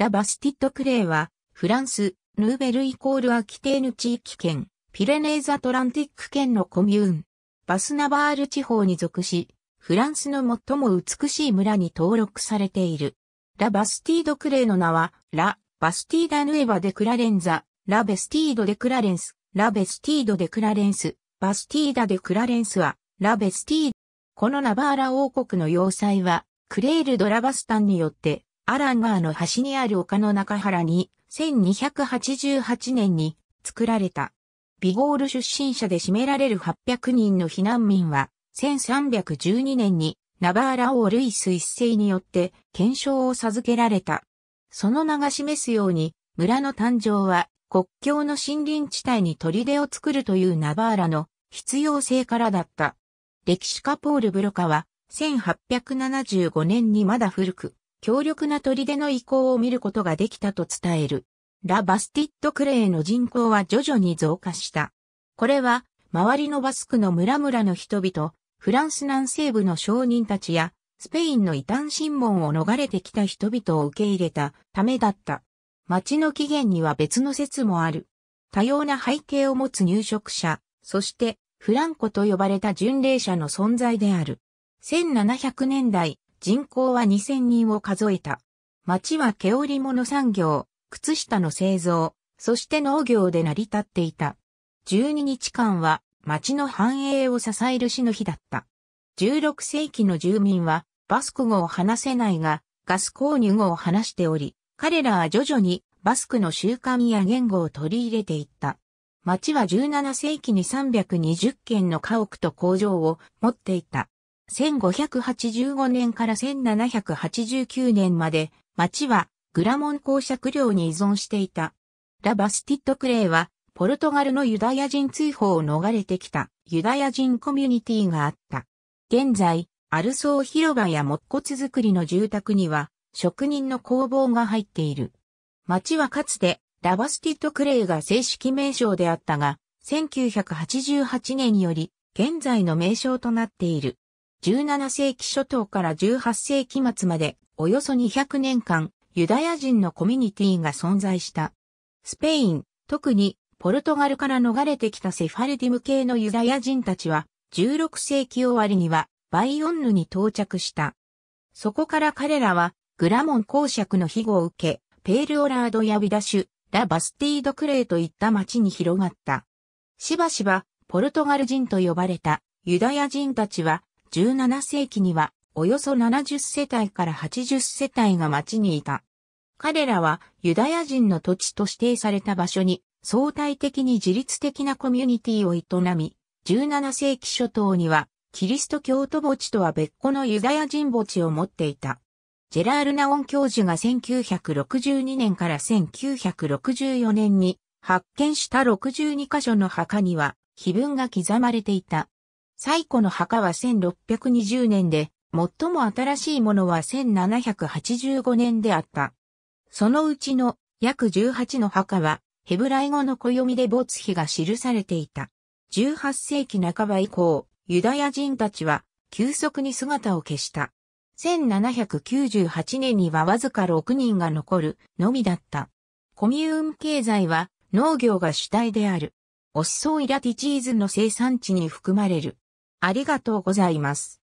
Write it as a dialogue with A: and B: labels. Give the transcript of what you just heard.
A: ラ・バスティッド・クレイは、フランス、ヌーベルイコールアキテーヌ地域圏、ピレネーズ・アトランティック圏のコミューン、バスナバール地方に属し、フランスの最も美しい村に登録されている。ラ・バスティード・クレイの名は、ラ・バスティーダ・ヌエバ・デ・クラレンザ、ラ・ベスティード・デ・クラレンス、ラ・ベスティード・デ・クラレンス、バスティーダ・デ・クラレンスは、ラ・ベスティード。このナバーラ王国の要塞は、クレイル・ド・ラバスタンによってアランガーの端にある丘の中原に、1288年に作られた。ビゴール出身者で占められる800人の避難民は、1312年にナバーラ王ルイス一世によって検証を授けられた。その名が示すように、村の誕生は国境の森林地帯に砦を作るというナバーラの必要性からだった。歴史家ポール・ブロカは、1875年にまだ古く、強力な砦の意向を見ることができたと伝える。ラ・バスティット・クレイの人口は徐々に増加した。これは、周りのバスクの村々の人々、フランス南西部の商人たちや、スペインの異端審問を逃れてきた人々を受け入れたためだった。町の起源には別の説もある。多様な背景を持つ入植者、そしてフランコと呼ばれた巡礼者の存在である。1700年代、人口は2000人を数えた。町は毛織物産業、靴下の製造、そして農業で成り立っていた。12日間は町の繁栄を支える市の日だった。16世紀の住民はバスク語を話せないが、ガス購入語を話しており、彼らは徐々にバスクの習慣や言語を取り入れていった。町は17世紀に320軒の家屋と工場を持っていた。1585年から1789年まで、町はグラモン公爵領に依存していた。ラバスティット・クレイは、ポルトガルのユダヤ人追放を逃れてきたユダヤ人コミュニティがあった。現在、アルソー広場や木骨造りの住宅には、職人の工房が入っている。町はかつて、ラバスティット・クレイが正式名称であったが、1988年より、現在の名称となっている。17世紀初頭から18世紀末まで、およそ200年間、ユダヤ人のコミュニティが存在した。スペイン、特にポルトガルから逃れてきたセファルディム系のユダヤ人たちは、16世紀終わりにはバイオンヌに到着した。そこから彼らは、グラモン公爵の庇護を受け、ペールオラードやビダシュ、ラ・バスティード・クレイといった町に広がった。しばしば、ポルトガル人と呼ばれたユダヤ人たちは、17世紀にはおよそ70世帯から80世帯が町にいた。彼らはユダヤ人の土地と指定された場所に相対的に自律的なコミュニティを営み、17世紀初頭にはキリスト教徒墓地とは別個のユダヤ人墓地を持っていた。ジェラール・ナオン教授が1962年から1964年に発見した62箇所の墓には碑文が刻まれていた。最古の墓は1620年で、最も新しいものは1785年であった。そのうちの約18の墓は、ヘブライ語の暦で没碑が記されていた。18世紀半ば以降、ユダヤ人たちは急速に姿を消した。1798年にはわずか6人が残るのみだった。コミューン経済は農業が主体である。オッソイラティチーズの生産地に含まれる。ありがとうございます。